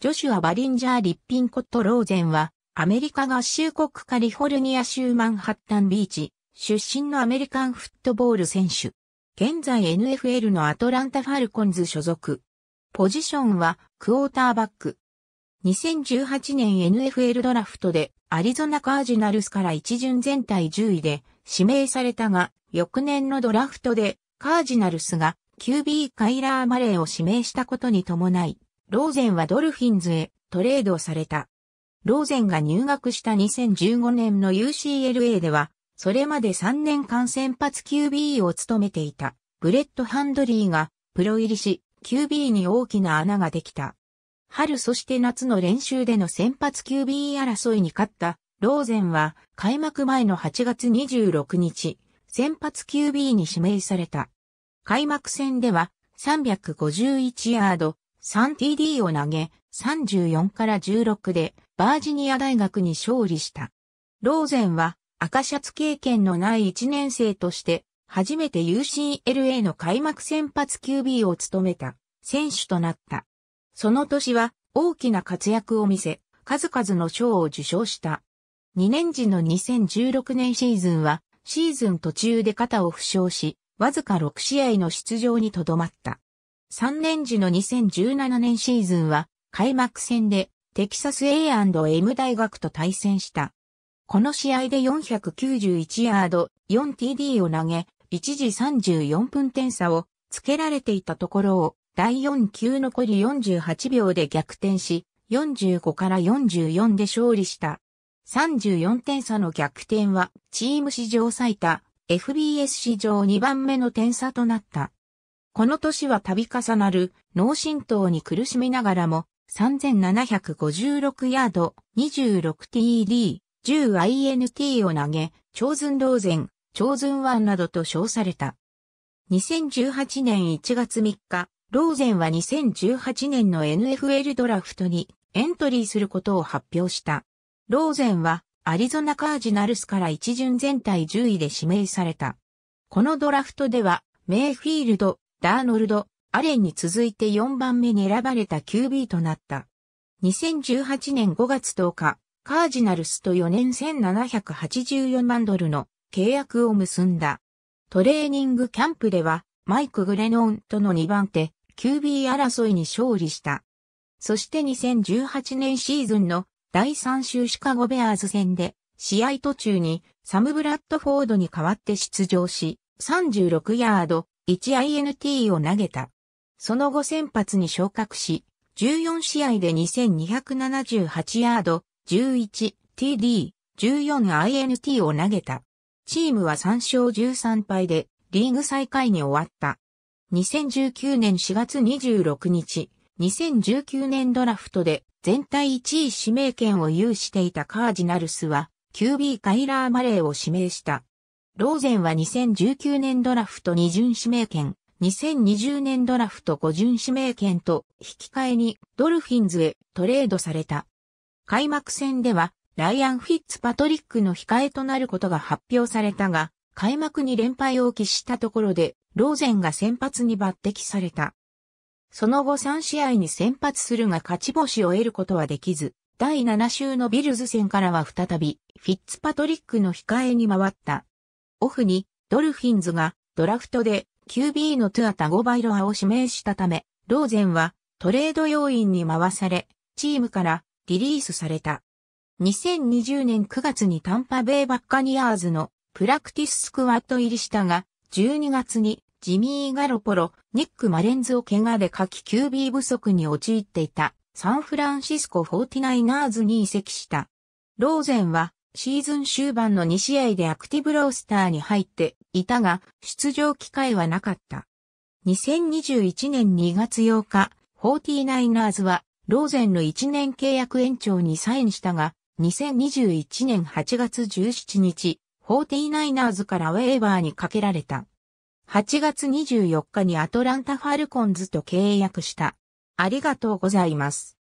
ジョシュア・バリンジャー・リッピンコット・ローゼンは、アメリカ合衆国カリフォルニア州マンハッタンビーチ、出身のアメリカンフットボール選手。現在 NFL のアトランタ・ファルコンズ所属。ポジションは、クォーターバック。2018年 NFL ドラフトで、アリゾナ・カージナルスから一巡全体10位で、指名されたが、翌年のドラフトで、カージナルスが、QB カイラー・マレーを指名したことに伴い、ローゼンはドルフィンズへトレードされた。ローゼンが入学した2015年の UCLA では、それまで3年間先発 QB を務めていたブレッド・ハンドリーがプロ入りし、QB に大きな穴ができた。春そして夏の練習での先発 QB 争いに勝ったローゼンは開幕前の8月26日、先発 QB に指名された。開幕戦では351ヤード、3TD を投げ、34から16でバージニア大学に勝利した。ローゼンは赤シャツ経験のない1年生として、初めて UCLA の開幕先発 QB を務めた選手となった。その年は大きな活躍を見せ、数々の賞を受賞した。2年時の2016年シーズンは、シーズン途中で肩を負傷し、わずか6試合の出場にとどまった。3年時の2017年シーズンは開幕戦でテキサス A&M 大学と対戦した。この試合で491ヤード 4TD を投げ、一時34分点差をつけられていたところを第4球残り48秒で逆転し、45から44で勝利した。34点差の逆転はチーム史上最多、FBS 史上2番目の点差となった。この年は度重なる脳震盪に苦しみながらも3756ヤード 26TD 10INT を投げ、超寸ローゼン、超寸ンなどと称された。2018年1月3日、ローゼンは2018年の NFL ドラフトにエントリーすることを発表した。ローゼンはアリゾナカージナルスから一巡全体10位で指名された。このドラフトでは、メイフィールド、ダーノルド、アレンに続いて4番目に選ばれた QB となった。2018年5月10日、カージナルスと4年1784万ドルの契約を結んだ。トレーニングキャンプでは、マイク・グレノンとの2番手、QB 争いに勝利した。そして2018年シーズンの第3週シカゴベアーズ戦で、試合途中にサム・ブラッドフォードに代わって出場し、36ヤード、1INT を投げた。その後先発に昇格し、14試合で2278ヤード、11TD、14INT を投げた。チームは3勝13敗でリーグ最下位に終わった。2019年4月26日、2019年ドラフトで全体1位指名権を有していたカージナルスは、QB カイラー・マレーを指名した。ローゼンは2019年ドラフト2巡指名権、2020年ドラフト5巡指名権と引き換えにドルフィンズへトレードされた。開幕戦ではライアン・フィッツパトリックの控えとなることが発表されたが、開幕に連敗を喫したところで、ローゼンが先発に抜擢された。その後3試合に先発するが勝ち星を得ることはできず、第7週のビルズ戦からは再び、フィッツパトリックの控えに回った。オフにドルフィンズがドラフトで QB のトゥアタゴバイロアを指名したため、ローゼンはトレード要員に回され、チームからリリースされた。2020年9月にタンパベイバッカニアーズのプラクティススクワット入りしたが、12月にジミー・ガロポロ、ニック・マレンズを怪我で書き QB 不足に陥っていたサンフランシスコ 49ers に移籍した。ローゼンはシーズン終盤の2試合でアクティブロースターに入っていたが、出場機会はなかった。2021年2月8日、49ers は、ローゼンの1年契約延長にサインしたが、2021年8月17日、49ers からウェーバーにかけられた。8月24日にアトランタ・ファルコンズと契約した。ありがとうございます。